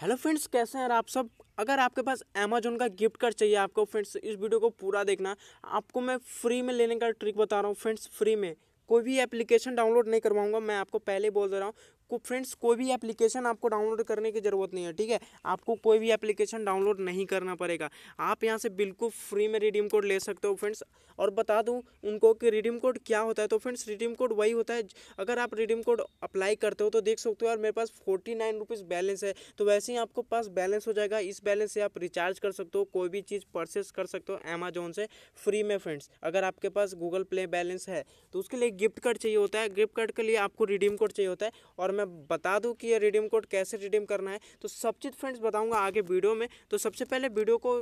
hello friends कैसे हैं आप सब अगर आपके पास अमेजोन का गिफ्ट कार्ड चाहिए आपको फ्रेंड्स इस वीडियो को पूरा देखना आपको मैं फ्री में लेने का ट्रिक बता रहा हूँ फ्रेंड्स फ्री में कोई भी एप्लीकेशन डाउनलोड नहीं करवाऊंगा मैं आपको पहले बोल दे रहा हूँ को फ्रेंड्स कोई भी एप्लीकेशन आपको डाउनलोड करने की ज़रूरत नहीं है ठीक है आपको कोई भी एप्लीकेशन डाउनलोड नहीं करना पड़ेगा आप यहाँ से बिल्कुल फ्री में रिडीम कोड ले सकते हो फ्रेंड्स और बता दूँ उनको कि रिडीम कोड क्या होता है तो फ्रेंड्स रिडीम कोड वही होता है अगर आप रिडीम कोड अप्लाई करते हो तो देख सकते हो यार मेरे पास फोर्टी नाइन रुपीज़ बैलेंस है तो वैसे ही आपको पास बैलेंस हो जाएगा इस बैलेंस से आप रिचार्ज कर सकते हो कोई भी चीज़ परचेस कर सकते हो अमेजोन से फ्री में फ्रेंड्स अगर आपके पास गूगल प्ले बैलेंस है तो उसके लिए गिफ्ट कार्ड चाहिए होता है गिफ्ट कार्ड के लिए आपको रिडीम कोड चाहिए होता है और मैं बता दूँ कि ये रिडीम कोड कैसे रिडीम करना है तो सब चीज़ फ्रेंड्स बताऊँगा आगे वीडियो में तो सबसे पहले वीडियो को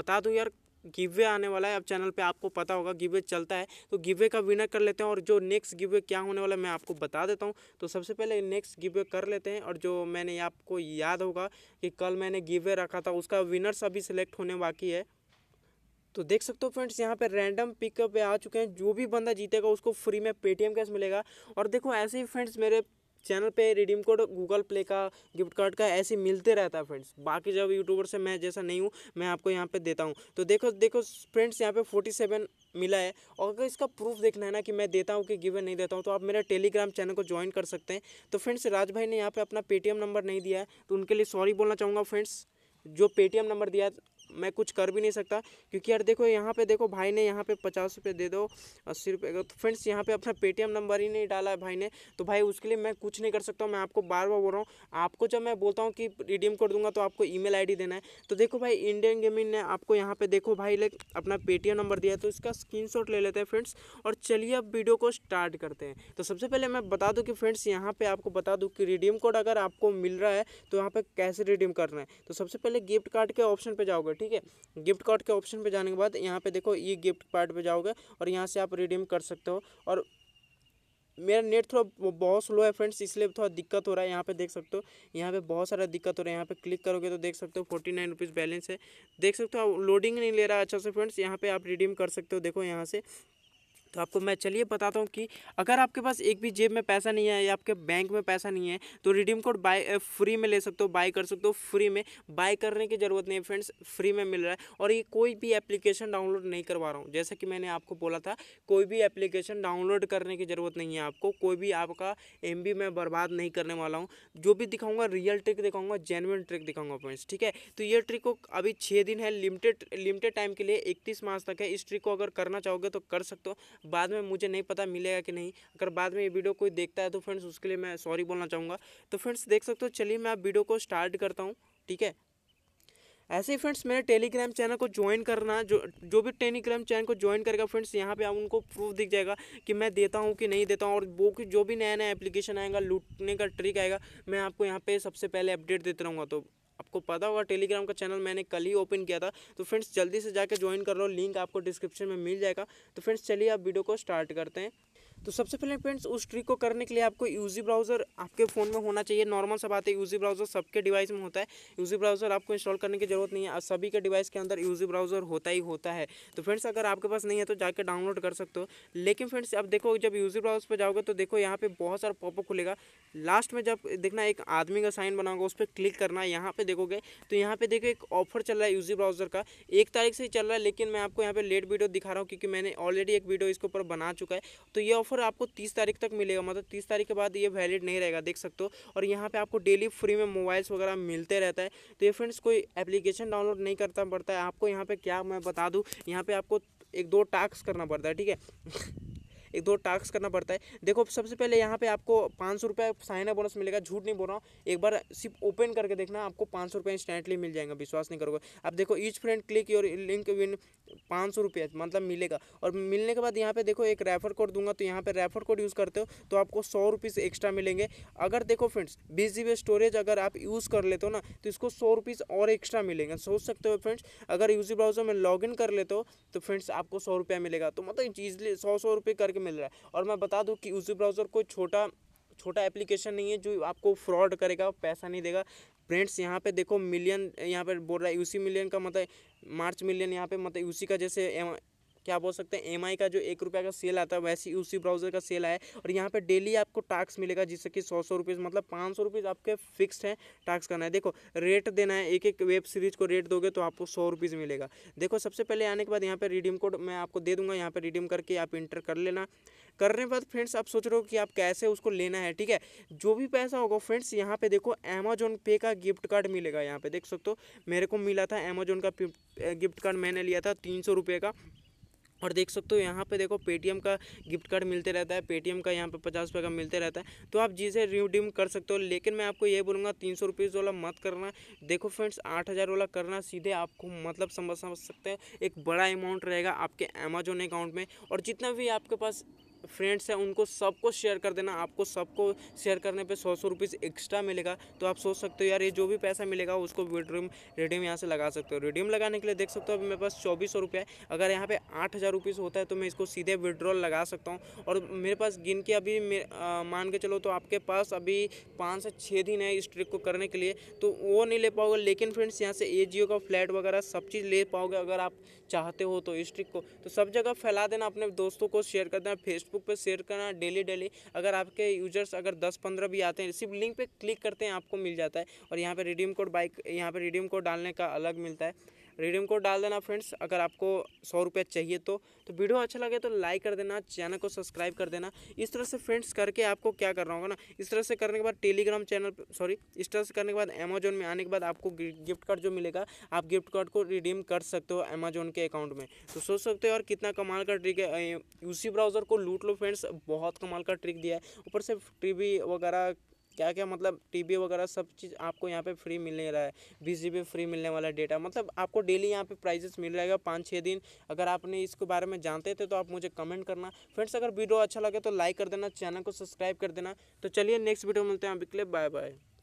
बता दूँ यार गिवे आने वाला है अब चैनल पे आपको पता होगा गिवे चलता है तो गिवे का विनर कर लेते हैं और जो नेक्स्ट गिवे क्या होने वाला है मैं आपको बता देता हूँ तो सबसे पहले नेक्स्ट गिवे कर लेते हैं और जो मैंने आपको याद होगा कि कल मैंने गिवे रखा था उसका विनर्स अभी सिलेक्ट होने बाकी है तो देख सकते हो फ्रेंड्स यहाँ पे रैंडम पिकअप पे आ चुके हैं जो भी बंदा जीतेगा उसको फ्री में पेटीएम कैश मिलेगा और देखो ऐसे ही फ्रेंड्स मेरे चैनल पे रिडीम कोड गूगल प्ले का गिफ्ट कार्ड का ऐसे मिलते रहता है फ्रेंड्स बाकी जब यूट्यूबर से मैं जैसा नहीं हूँ मैं आपको यहाँ पे देता हूँ तो देखो देखो फ्रेंड्स यहाँ पे सेवन मिला है और अगर इसका प्रूफ देखना है ना कि मैं देता हूँ कि गिवन नहीं देता हूँ तो आप मेरा टेलीग्राम चैनल को ज्वाइन कर सकते हैं तो फ्रेंड्स राज भाई ने यहाँ पर अपना पेटीएम नंबर नहीं दिया है तो उनके लिए सॉरी बोलना चाहूँगा फ्रेंड्स जो पेटीएम नंबर दिया मैं कुछ कर भी नहीं सकता क्योंकि यार देखो यहाँ पे देखो भाई ने यहाँ पे पचास रुपये दे दो अस्सी रुपये तो फ्रेंड्स यहाँ पे अपना पेटीएम नंबर ही नहीं डाला है भाई ने तो भाई उसके लिए मैं कुछ नहीं कर सकता मैं आपको बार बार बोल रहा हूँ आपको जब मैं बोलता हूँ कि रिडीम कर दूंगा तो आपको ई मेल देना है तो देखो भाई इंडियन गेमिंग ने आपको यहाँ पे देखो भाई ले अपना पेटीएम नंबर दिया तो इसका स्क्रीन ले लेते हैं फ्रेंड्स और चलिए अब वीडियो को स्टार्ट करते हैं तो सबसे पहले मैं बता दूँ कि फ्रेंड्स यहाँ पर आपको बता दूँ कि रिडीम कोड अगर आपको मिल रहा है तो यहाँ पर कैसे रिडीम करना है तो सबसे पहले गिफ्ट कार्ड के ऑप्शन पर जाओगे ठीक ठीक है गिफ्ट कार्ड के ऑप्शन पे जाने के बाद यहाँ पे देखो ये गिफ्ट कार्ड पे जाओगे और यहाँ से आप रिडीम कर सकते हो और मेरा नेट थोड़ा बहुत स्लो है फ्रेंड्स इसलिए थोड़ा दिक्कत हो रहा है यहाँ पे देख सकते हो यहाँ पे बहुत सारा दिक्कत हो रहा है यहाँ पे क्लिक करोगे तो देख सकते हो फोर्टी नाइन रुपीज़ बैलेंस है देख सकते हो लोडिंग नहीं ले रहा है अच्छा से फ्रेंड्स यहाँ पे आप रिडीम कर सकते हो देखो यहाँ से तो आपको मैं चलिए बताता हूँ कि अगर आपके पास एक भी जेब में पैसा नहीं है या आपके बैंक में पैसा नहीं है तो रिडीम कोड बाय फ्री में ले सकते हो बाय कर सकते हो फ्री में बाय करने की ज़रूरत नहीं है फ्रेंड्स फ्री में मिल रहा है और ये कोई भी एप्लीकेशन डाउनलोड नहीं करवा रहा हूँ जैसा कि मैंने आपको बोला था कोई भी एप्लीकेशन डाउनलोड करने की ज़रूरत नहीं है आपको कोई भी आपका एम मैं बर्बाद नहीं करने वाला हूँ जो भी दिखाऊंगा रियल ट्रिक दिखाऊंगा जेनुअन ट्रिक दिखाऊंगा फ्रेंड्स ठीक है तो ये ट्रिक को अभी छः दिन है लिमिटेड लिमिटेड टाइम के लिए इकतीस मार्च तक है इस ट्रिक को अगर करना चाहोगे तो कर सकते हो बाद में मुझे नहीं पता मिलेगा कि नहीं अगर बाद में ये वीडियो कोई देखता है तो फ्रेंड्स उसके लिए मैं सॉरी बोलना चाहूँगा तो फ्रेंड्स देख सकते हो चलिए मैं आप वीडियो को स्टार्ट करता हूँ ठीक है ऐसे ही फ्रेंड्स मेरे टेलीग्राम चैनल को ज्वाइन करना जो जो भी टेलीग्राम चैनल को ज्वाइन करेगा फ्रेंड्स यहाँ पे आप उनको प्रूफ दिख जाएगा कि मैं देता हूँ कि नहीं देता हूँ और वो जो भी नया नया एप्लीकेशन आएगा लूटने का ट्रिक आएगा मैं आपको यहाँ पे सबसे पहले अपडेट देता रहूँगा तो आपको पता होगा टेलीग्राम का चैनल मैंने कल ही ओपन किया था तो फ्रेंड्स जल्दी से जाकर ज्वाइन कर लो लिंक आपको डिस्क्रिप्शन में मिल जाएगा तो फ्रेंड्स चलिए आप वीडियो को स्टार्ट करते हैं तो सबसे पहले फ्रेंड्स उस ट्रिक को करने के लिए आपको यूजी ब्राउज़र आपके फ़ोन में होना चाहिए नॉर्मल सब आते हैं यूजी ब्राउज़र सबके डिवाइस में होता है यूजी ब्राउज़र आपको इंस्टॉल करने की ज़रूरत नहीं है सभी के डिवाइस के अंदर यूजी ब्राउज़र होता ही होता है तो फ्रेंड्स अगर आपके पास नहीं है तो जाकर डाउनलोड कर सकते हो लेकिन फ्रेंड्स अब देखो जब यूजी ब्राउज़ पर जाओगे तो देखो यहाँ पर बहुत सारा पॉपअप खुलेगा लास्ट में जब देखना एक आदमी का साइन बना उस पर क्लिक करना है यहाँ पर देखोगे तो यहाँ पर देखो एक ऑफर चल रहा है यूजी ब्राउज़र का एक तारीख से ही चल रहा है लेकिन मैं आपको यहाँ पर लेट वीडियो दिखा रहा हूँ क्योंकि मैंने ऑलरेडी एक वीडियो इसके ऊपर बना चुका है तो ये ऑफर ऑफर आपको तीस तारीख तक मिलेगा मतलब तीस तारीख के बाद ये वैलिड नहीं रहेगा देख सकते हो और यहाँ पर आपको डेली फ्री में मोबाइल्स वगैरह मिलते रहता है तो ये फ्रेंड्स कोई एप्लीकेशन डाउनलोड नहीं करना पड़ता है आपको यहाँ पर क्या मैं बता दूँ यहाँ पर आपको एक दो टास्क करना पड़ता है ठीक है एक दो टास्क करना पड़ता है देखो सबसे पहले यहाँ पे आपको पाँच सौ रुपये साइन अप बोनस मिलेगा झूठ नहीं बोल रहा हूँ एक बार सिर्फ ओपन करके देखना आपको पाँच सौ रुपये इंस्टेंटली मिल जाएगा विश्वास नहीं करोगे अब देखो each friend click your link win पाँच सौ रुपये मतलब मिलेगा और मिलने के बाद यहाँ पे देखो एक रेफर कोड दूंगा तो यहाँ पे रेफर कोड यूज़ करते हो तो आपको सौ रुपीज़ एक्स्ट्रा मिलेंगे अगर देखो फ्रेंड्स बीस जी स्टोरेज अगर आप यूज़ कर लेते हो ना तो इसको सौ रुपीज़ और एक्स्ट्रा मिलेंगे सोच सकते हो फ्रेंड्स अगर यूजी ब्राउज़र में लॉग कर लेते हो तो फ्रेंड्स आपको सौ रुपया मिलेगा तो मतलब इजली सौ सौ रुपये करके मिल रहा है और मैं बता दूँ कि यूजी ब्राउज़र कोई छोटा छोटा एप्लीकेशन नहीं है जो आपको फ्रॉड करेगा पैसा नहीं देगा फ्रेंड्स यहाँ पे देखो मिलियन यहाँ पर बोल रहा है यूसी मिलियन का मतलब मार्च मिलियन यहाँ पे मतलब यूसी का जैसे क्या बोल सकते हैं एम का जो एक रुपये का सेल आता है वैसे ही उसी ब्राउज़र का सेल आया और यहाँ पर डेली आपको टास्क मिलेगा जिससे कि सौ सौ रुपीज़ मतलब पाँच सौ रुपीज़ आपके फिक्स हैं टास्क करना है देखो रेट देना है एक एक वेब सीरीज़ को रेट दोगे तो आपको सौ रुपीज़ मिलेगा देखो सबसे पहले आने के बाद यहाँ पर रिडीम कोड मैं आपको दे दूँगा यहाँ पर रिडीम करके आप इंटर कर लेना करने के बाद फ्रेंड्स आप सोच रहे हो कि आप कैसे उसको लेना है ठीक है जो भी पैसा होगा फ्रेंड्स यहाँ पे देखो अमेजोन पे का गिफ्ट कार्ड मिलेगा यहाँ पे देख सकते हो मेरे को मिला था अमेजोन का गिफ्ट कार्ड मैंने लिया था तीन सौ रुपये का और देख सकते हो यहाँ पे देखो पेटीएम का गिफ्ट कार्ड मिलते रहता है पेटीएम का यहाँ पे पचास रुपये का मिलते रहता है तो आप जिसे रिडीम कर सकते हो लेकिन मैं आपको ये बोलूँगा तीन सौ रुपीज़ वाला मत करना देखो फ्रेंड्स आठ हज़ार वाला करना सीधे आपको मतलब समझ समझ सकते हो एक बड़ा अमाउंट रहेगा आपके अमेजोन अकाउंट में और जितना भी आपके पास फ्रेंड्स हैं उनको सबको शेयर कर देना आपको सबको शेयर करने पे सौ सौ रुपीज़ एक्स्ट्रा मिलेगा तो आप सोच सकते हो यार ये जो भी पैसा मिलेगा उसको विड्रीम रिडीम यहाँ से लगा सकते हो रिडीम लगाने के लिए देख सकते हो अभी मेरे पास चौबीस सौ रुपये अगर यहाँ पे आठ हज़ार रुपीज़ होता है तो मैं इसको सीधे विड्रॉल लगा सकता हूँ और मेरे पास गिन के अभी मान के चलो तो आपके पास अभी पाँच से छः दिन है इस ट्रिक को करने के लिए तो वो नहीं ले पाओगे लेकिन फ्रेंड्स यहाँ से ए का फ्लैट वगैरह सब चीज़ ले पाओगे अगर आप चाहते हो तो इस ट्रिक को तो सब जगह फैला देना अपने दोस्तों को शेयर कर देना फेसबुक फेसबुक पे शेयर करना डेली डेली अगर आपके यूजर्स अगर दस पंद्रह भी आते हैं सिर्फ लिंक पे क्लिक करते हैं आपको मिल जाता है और यहाँ पे रिडीम कोड बाइक यहाँ पे रिडीम कोड डालने का अलग मिलता है रिडीम कोड डाल देना फ्रेंड्स अगर आपको सौ रुपये चाहिए तो तो वीडियो अच्छा लगे तो लाइक कर देना चैनल को सब्सक्राइब कर देना इस तरह से फ्रेंड्स करके आपको क्या करना होगा ना इस तरह से करने के बाद टेलीग्राम चैनल सॉरी इस तरह से करने के बाद अमेजोन में आने के बाद आपको गिफ्ट कार्ड जो मिलेगा आप गिफ्ट कार्ड को रिडीम कर सकते हो अमेजोन के अकाउंट में तो सोच सकते हो और कितना कमाल का ट्रिक है यूसी ब्राउज़र को लूट लो फ्रेंड्स बहुत कमाल का ट्रिक दिया है ऊपर से टी वगैरह क्या क्या मतलब टी वी वगैरह सब चीज़ आपको यहाँ पे फ्री मिलने रहा है बीस जी बी फ्री मिलने वाला डेटा मतलब आपको डेली यहाँ पे प्राइजेस मिल जाएगा पाँच छः दिन अगर आपने इसके बारे में जानते थे तो आप मुझे कमेंट करना फ्रेंड्स अगर वीडियो अच्छा लगे तो लाइक कर देना चैनल को सब्सक्राइब कर देना तो चलिए नेक्स्ट वीडियो मिलते हैं आप के लिए बाय बाय